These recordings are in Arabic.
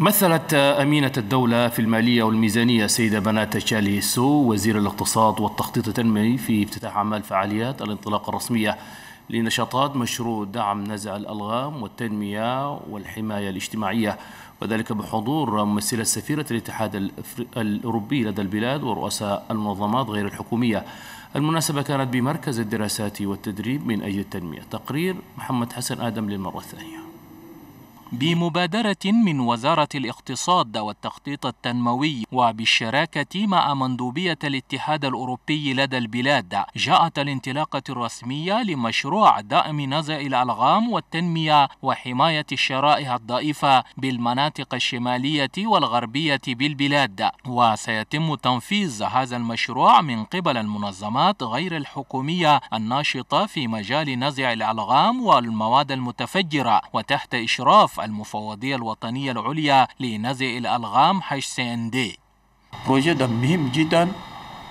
مثلت أمينة الدولة في المالية والميزانية السيدة بنات تشالي سو وزير الاقتصاد والتخطيط التنموي في افتتاح أعمال فعاليات الانطلاقة الرسمية لنشاطات مشروع دعم نزع الألغام والتنمية والحماية الاجتماعية وذلك بحضور ممثلة سفيرة الاتحاد الأوروبي لدى البلاد ورؤساء المنظمات غير الحكومية المناسبة كانت بمركز الدراسات والتدريب من أجل التنمية تقرير محمد حسن آدم للمرة الثانية بمبادرة من وزارة الاقتصاد والتخطيط التنموي وبالشراكة مع مندوبية الاتحاد الأوروبي لدى البلاد جاءت الانطلاقة الرسمية لمشروع دعم نزع الألغام والتنمية وحماية الشرائح الضعيفة بالمناطق الشمالية والغربية بالبلاد وسيتم تنفيذ هذا المشروع من قبل المنظمات غير الحكومية الناشطة في مجال نزع الألغام والمواد المتفجرة وتحت إشراف المفوضية الوطنية العليا لنزع الألغام حش سي إن دي بروجي ده مهم جدا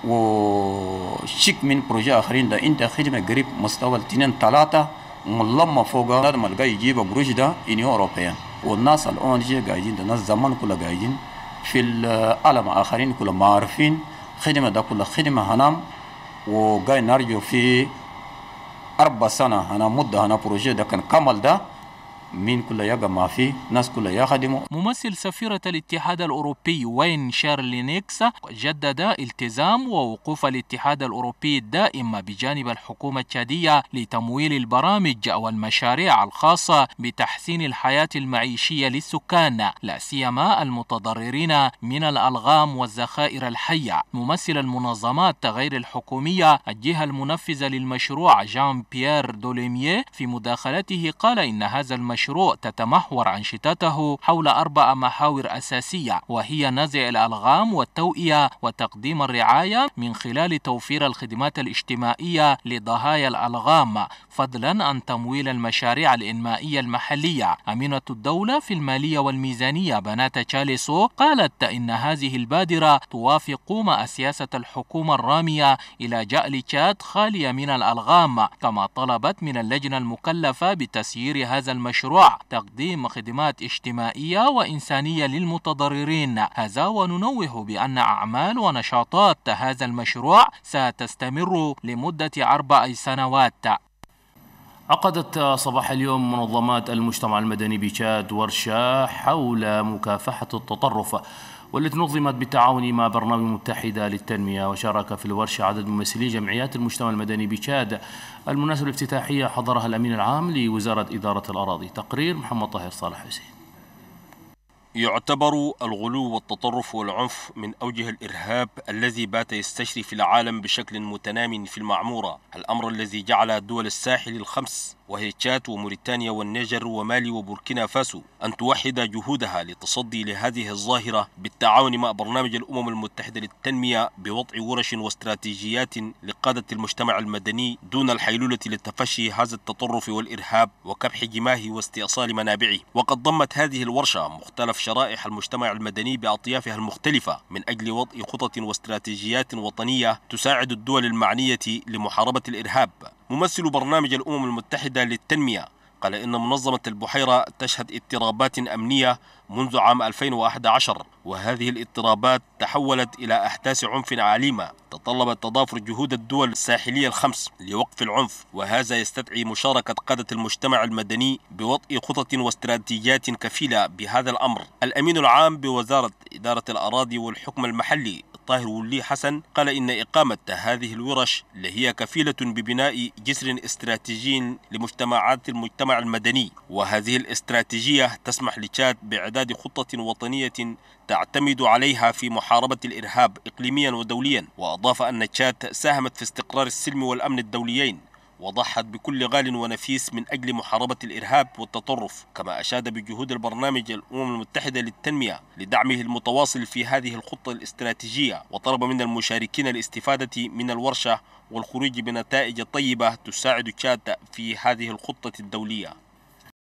وشك من بروجي آخرين ده أنت خدمة قريب مستوى الاثنين ثلاثة ملما فوق لازم الجاي يجيب بروجي ده إن أوروبيا والناس الأون جي قاعدين ده ناس زمان كلها قاعدين في العالم آخرين كلهم عارفين خدمة ده كلها خدمة هنام وجاي نرجو في أربع سنة أنا مدة أنا بروجي ده كان كمل ده مين كل يقع ما فيه ناس كل يخدموا ممثل سفيرة الاتحاد الأوروبي وين شارلينيكس جدد التزام ووقوف الاتحاد الأوروبي الدائم بجانب الحكومة التشادية لتمويل البرامج والمشاريع الخاصة بتحسين الحياة المعيشية للسكان لا سيما المتضررين من الألغام والذخائر الحية ممثل المنظمات غير الحكومية الجهة المنفذة للمشروع جان بيير دوليميه في مداخلته قال إن هذا المشروع المشروع تتمحور أنشطته حول أربع محاور أساسية وهي نزع الألغام والتوئية وتقديم الرعاية من خلال توفير الخدمات الاجتماعية لضحايا الألغام فضلا عن تمويل المشاريع الإنمائية المحلية أمينة الدولة في المالية والميزانية بنات تشاليسو قالت إن هذه البادرة توافق مع سياسة الحكومة الرامية إلى جعل تشاد خالية من الألغام كما طلبت من اللجنة المكلفة بتسيير هذا المشروع مشروع تقديم خدمات اجتماعية وإنسانية للمتضررين هذا وننوه بأن أعمال ونشاطات هذا المشروع ستستمر لمدة أربع سنوات عقدت صباح اليوم منظمات المجتمع المدني بشاد ورشة حول مكافحة التطرف والتي نظمت بالتعاون مع برنامج المتحدة للتنمية وشارك في الورشة عدد من ممثلي جمعيات المجتمع المدني بشاد المناسبة الافتتاحية حضرها الأمين العام لوزارة إدارة الأراضي تقرير محمد طاهر صالح حسين يعتبر الغلو والتطرف والعنف من أوجه الإرهاب الذي بات يستشري في العالم بشكل متنام في المعمورة الأمر الذي جعل دول الساحل الخمس وهي تشاد وموريتانيا والنيجر ومالي وبوركينا فاسو أن توحد جهودها للتصدي لهذه الظاهرة بالتعاون مع برنامج الأمم المتحدة للتنمية بوضع ورش واستراتيجيات لقادة المجتمع المدني دون الحيلولة لتفشي هذا التطرف والإرهاب وكبح جماه واستئصال منابعه وقد ضمت هذه الورشة مختلف شرائح المجتمع المدني بأطيافها المختلفة من أجل وضع خطط واستراتيجيات وطنية تساعد الدول المعنية لمحاربة الإرهاب ممثل برنامج الأمم المتحدة للتنمية قال إن منظمة البحيرة تشهد اضطرابات أمنية منذ عام 2011 وهذه الاضطرابات تحولت إلى أحداث عنف عليمة تطلبت تضافر جهود الدول الساحلية الخمس لوقف العنف وهذا يستدعي مشاركة قادة المجتمع المدني بوضع خطط واستراتيجيات كفيلة بهذا الأمر الأمين العام بوزارة إدارة الأراضي والحكم المحلي طاهر ولي حسن قال إن إقامة هذه الورش لهي كفيلة ببناء جسر استراتيجي لمجتمعات المجتمع المدني وهذه الاستراتيجية تسمح لتشاد بإعداد خطة وطنية تعتمد عليها في محافظة محاربة الإرهاب إقليميا ودوليا وأضاف أن تشاد ساهمت في استقرار السلم والأمن الدوليين وضحت بكل غال ونفيس من أجل محاربة الإرهاب والتطرف كما أشاد بجهود البرنامج الأمم المتحدة للتنمية لدعمه المتواصل في هذه الخطة الاستراتيجية وطلب من المشاركين الاستفادة من الورشة والخروج بنتائج طيبة تساعد تشاد في هذه الخطة الدولية